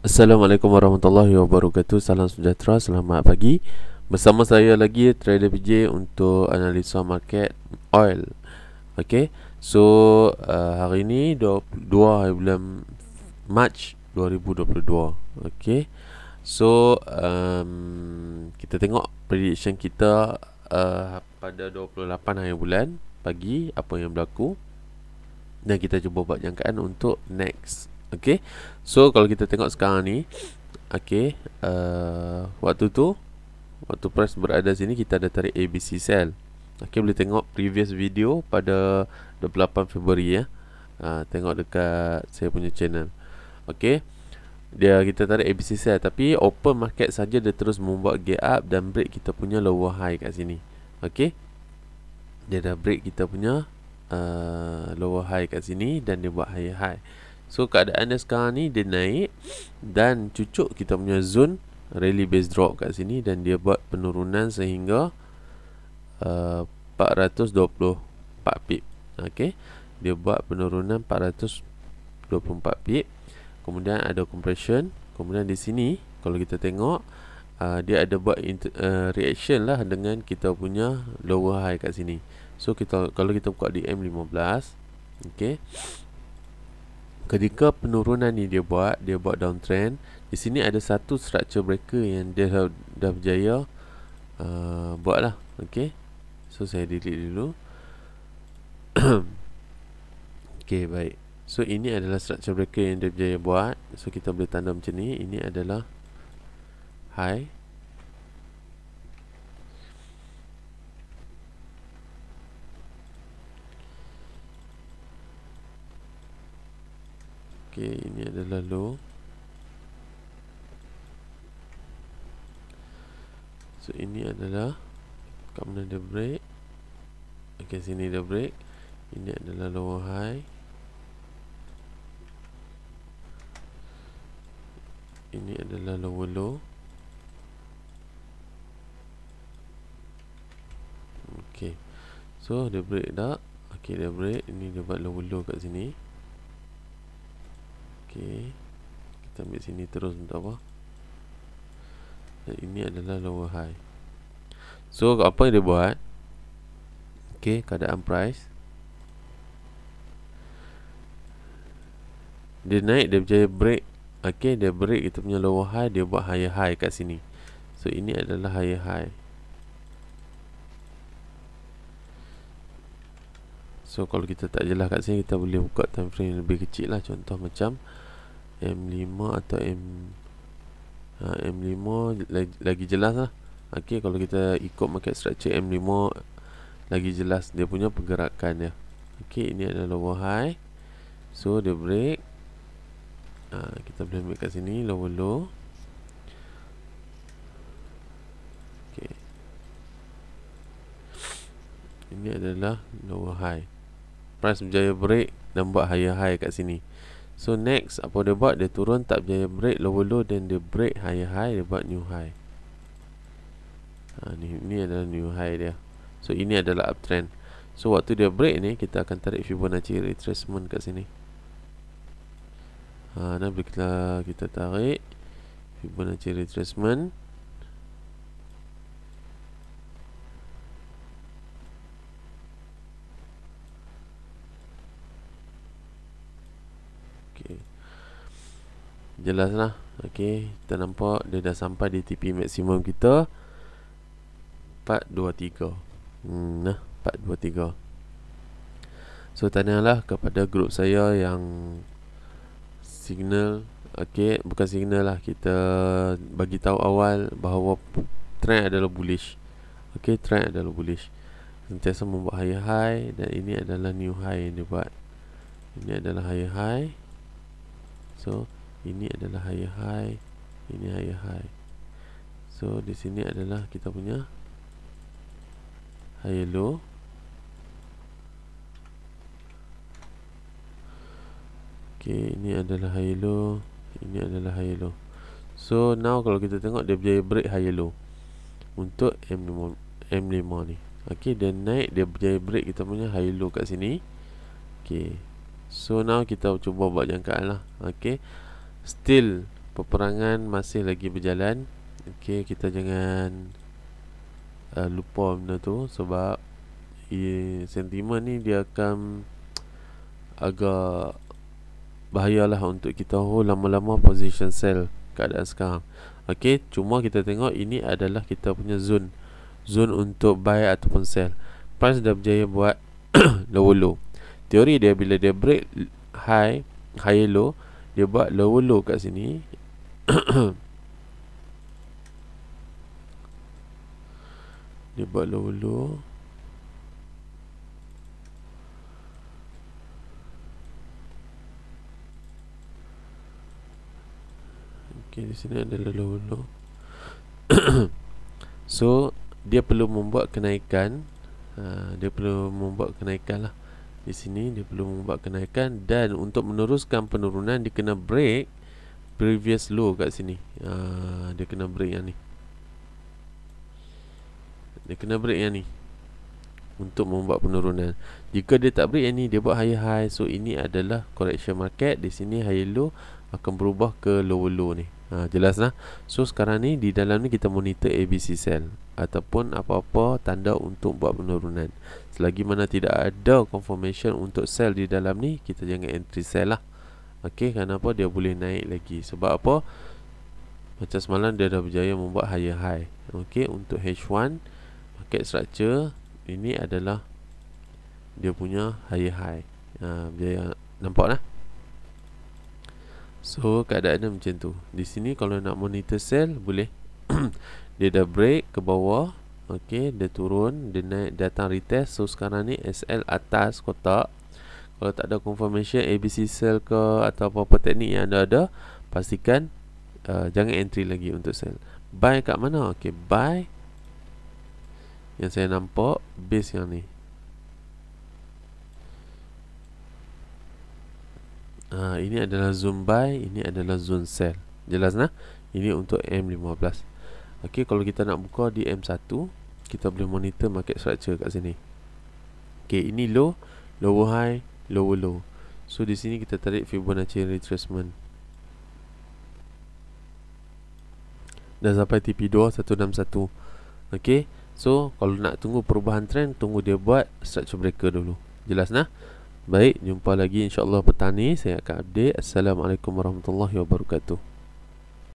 Assalamualaikum warahmatullahi wabarakatuh Salam sejahtera, selamat pagi Bersama saya lagi Trader PJ untuk analisa market oil Okay, so uh, hari ni 2 bulan March 2022 Okay, so um, kita tengok prediction kita uh, pada 28 hari bulan pagi Apa yang berlaku Dan kita cuba buat jangkaan untuk next Okay So kalau kita tengok sekarang ni Okay uh, Waktu tu Waktu price berada sini Kita ada tarik ABC sell Okay boleh tengok previous video Pada 28 Februari ya uh, Tengok dekat saya punya channel Okay dia kita tarik ABC sell tapi open market saja dia terus membuat gap up dan break kita punya lower high kat sini. Okey. Dia dah break kita punya uh, lower high kat sini dan dia buat high high. So keadaannya sekarang ni dia naik dan cucuk kita punya zone rally base drop kat sini dan dia buat penurunan sehingga uh, 424 pip. Okey. Dia buat penurunan 424 pip. Kemudian ada compression. Kemudian di sini kalau kita tengok uh, dia ada buat uh, reaction lah dengan kita punya lower high kat sini. So kita kalau kita buka m 15 okey ketika penurunan ni dia buat dia buat downtrend di sini ada satu structure breaker yang dia dah, dah berjaya uh, buat lah ok so saya delete dulu ok baik so ini adalah structure breaker yang dia berjaya buat so kita boleh tanda macam ni ini adalah high Okey, ini adalah low. So ini adalah kat mana break. Okey, sini dia break. Ini adalah low high. Ini adalah low low. Okey. So dia break dah. Okey, dia break. Ini dia buat low low kat sini. Okey. Kita ambil sini terus untuk apa? Dan ini adalah lower high. So apa yang dia buat? Okey, keadaan price dia naik dia berjaya break. Okey, dia break kita punya lower high, dia buat higher high kat sini. So ini adalah higher high. So kalau kita tak jelas kat sini Kita boleh buka time frame yang lebih kecil lah Contoh macam M5 atau M ha, M5 lagi, lagi jelas lah Okay kalau kita ikut market structure M5 Lagi jelas dia punya pergerakan dia Okay ini adalah lower high So dia break ha, Kita boleh ambil kat sini lower low Ini adalah lower high price berjaya break dan buat higher high kat sini so next apa dia buat dia turun tak berjaya break lower low then dia break higher high dia buat new high ha, ni, ni adalah new high dia so ini adalah uptrend so waktu dia break ni kita akan tarik Fibonacci retracement kat sini ha, dan kita tarik Fibonacci retracement jelas lah ok kita nampak dia dah sampai di TP maksimum kita 423 hmm, 423 so tanya lah kepada grup saya yang signal okay, bukan signal lah kita bagi tahu awal bahawa trend adalah bullish okay, trend adalah bullish sentiasa membuat higher high dan ini adalah new high yang dia buat ini adalah high high so ini adalah higher high ini higher high so di sini adalah kita punya higher low ok ini adalah higher low ini adalah higher low so now kalau kita tengok dia berjaya break higher low untuk M5, M5 ni ok dia naik dia berjaya break kita punya higher low kat sini ok so now kita cuba buat jangkaan lah ok ok still peperangan masih lagi berjalan okey kita jangan uh, lupa benda tu sebab sentimen ni dia akan agak bahayalah untuk kita hold lama-lama position sell keadaan sekarang okey cuma kita tengok ini adalah kita punya zone zone untuk buy ataupun sell price dah berjaya buat low low teori dia bila dia break high high low dia buat lower low kat sini Dia buat lower low Okay, di sini ada low low So, dia perlu membuat kenaikan uh, Dia perlu membuat kenaikan lah di sini dia perlu membuat kenaikan dan untuk meneruskan penurunan dia kena break previous low kat sini aa, ah, dia kena break yang ni dia kena break yang ni untuk membuat penurunan jika dia tak break yang ni dia buat higher high so ini adalah correction market di sini higher low akan berubah ke lower low ni ha, jelas lah so sekarang ni di dalam ni kita monitor ABC sell ataupun apa-apa tanda untuk buat penurunan selagi mana tidak ada confirmation untuk sell di dalam ni kita jangan entry sell lah ok kenapa dia boleh naik lagi sebab apa macam semalam dia dah berjaya membuat higher high ok untuk H1 market structure ini adalah dia punya high high ha, dia nampak lah so keadaan dia macam tu di sini kalau nak monitor sell boleh dia dah break ke bawah ok dia turun dia naik datang retest so sekarang ni SL atas kotak kalau tak ada confirmation ABC sell ke atau apa-apa teknik yang anda ada pastikan uh, jangan entry lagi untuk sell buy kat mana ok buy yang saya nampak base yang ni ha, ini adalah zoom by ini adalah zoom cell jelas nah ini untuk M15 ok kalau kita nak buka di M1 kita boleh monitor market structure kat sini ok ini low lower high lower low so di sini kita tarik Fibonacci retracement dan sampai TP2 161 ok ok So kalau nak tunggu perubahan trend Tunggu dia buat structure breaker dulu Jelas nah? Baik, jumpa lagi insyaAllah petani Saya akan update Assalamualaikum warahmatullahi wabarakatuh